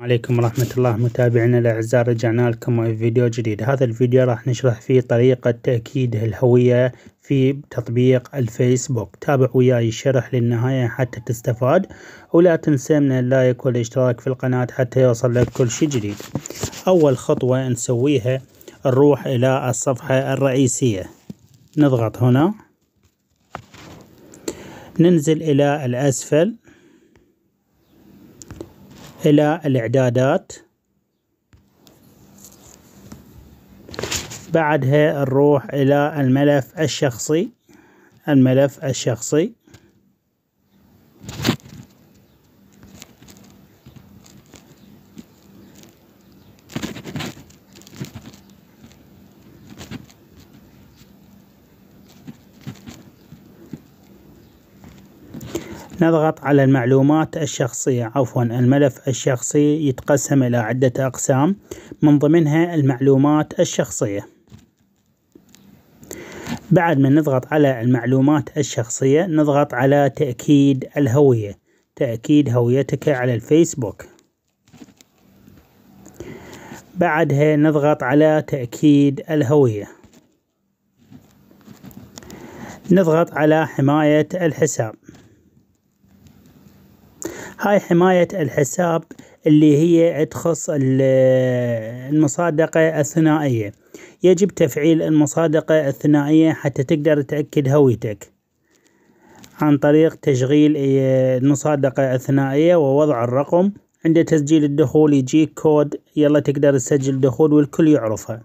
عليكم ورحمة الله متابعينا الأعزاء رجعنا لكم فيديو جديد هذا الفيديو راح نشرح فيه طريقة تأكيد الهوية في تطبيق الفيسبوك تابع وياي الشرح للنهاية حتى تستفاد ولا تنسى من اللايك والاشتراك في القناة حتى يوصل لك كل شيء جديد أول خطوة نسويها نروح إلى الصفحة الرئيسية نضغط هنا ننزل إلى الأسفل إلى الإعدادات بعدها نروح إلى الملف الشخصي الملف الشخصي نضغط على المعلومات الشخصية عفوا الملف الشخصي يتقسم إلى عدة أقسام من ضمنها المعلومات الشخصية بعد ما نضغط على المعلومات الشخصية نضغط على تأكيد الهوية تأكيد هويتك على الفيسبوك بعدها نضغط على تأكيد الهوية نضغط على حماية الحساب هاي حماية الحساب اللي هي تخص المصادقة الثنائية يجب تفعيل المصادقة الثنائية حتى تقدر تأكد هويتك عن طريق تشغيل اه، المصادقة الثنائية ووضع الرقم عند تسجيل الدخول يجيك كود يلا تقدر تسجل دخول والكل يعرفها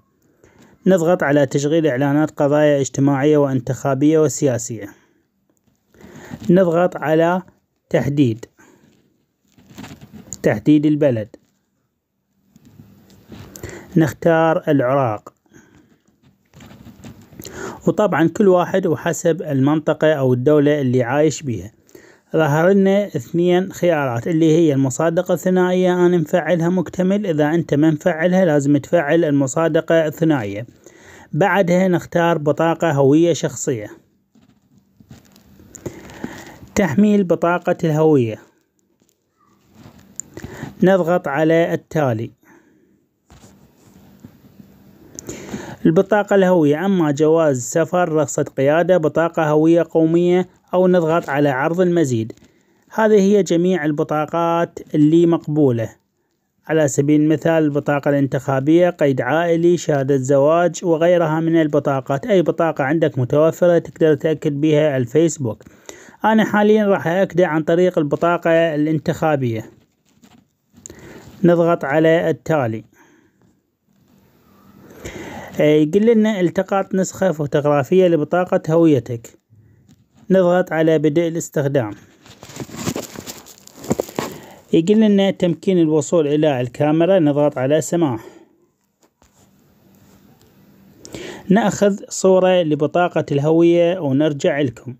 نضغط على تشغيل إعلانات قضايا اجتماعية وانتخابية وسياسية نضغط على تحديد تحديد البلد نختار العراق وطبعا كل واحد وحسب المنطقة أو الدولة اللي عايش بيها ظهر لنا اثنين خيارات اللي هي المصادقة الثنائية أنا مفعلها مكتمل إذا أنت ما مفعلها لازم تفعل المصادقة الثنائية بعدها نختار بطاقة هوية شخصية تحميل بطاقة الهوية نضغط على التالي البطاقة الهوية أما جواز سفر رخصة قيادة بطاقة هوية قومية أو نضغط على عرض المزيد هذه هي جميع البطاقات اللي مقبولة على سبيل المثال البطاقة الانتخابية قيد عائلي شهادة زواج وغيرها من البطاقات أي بطاقة عندك متوفرة تقدر تأكد بها الفيسبوك أنا حاليا راح أكده عن طريق البطاقة الانتخابية نضغط على التالي يقول لنا التقاط نسخة فوتوغرافية لبطاقة هويتك نضغط على بدء الاستخدام يقول لنا تمكين الوصول إلى الكاميرا نضغط على سماح نأخذ صورة لبطاقة الهوية ونرجع لكم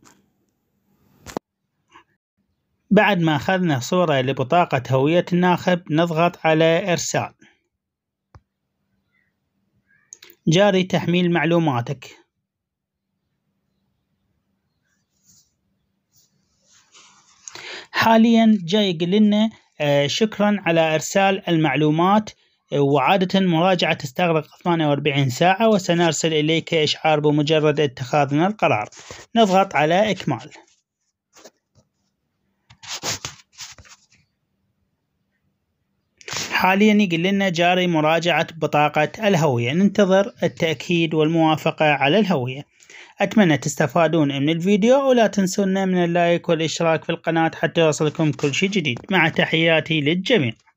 بعد ما أخذنا صورة لبطاقة هوية الناخب نضغط على إرسال جاري تحميل معلوماتك حاليا جاي يقول لنا آه، شكرا على إرسال المعلومات آه، وعادة مراجعة تستغرق 48 ساعة وسنرسل إليك إشعار بمجرد اتخاذنا القرار نضغط على إكمال حاليا يقول لنا جاري مراجعة بطاقة الهوية ننتظر التأكيد والموافقة على الهوية أتمنى تستفادون من الفيديو ولا تنسونا من اللايك والإشتراك في القناة حتى يوصلكم كل شيء جديد مع تحياتي للجميع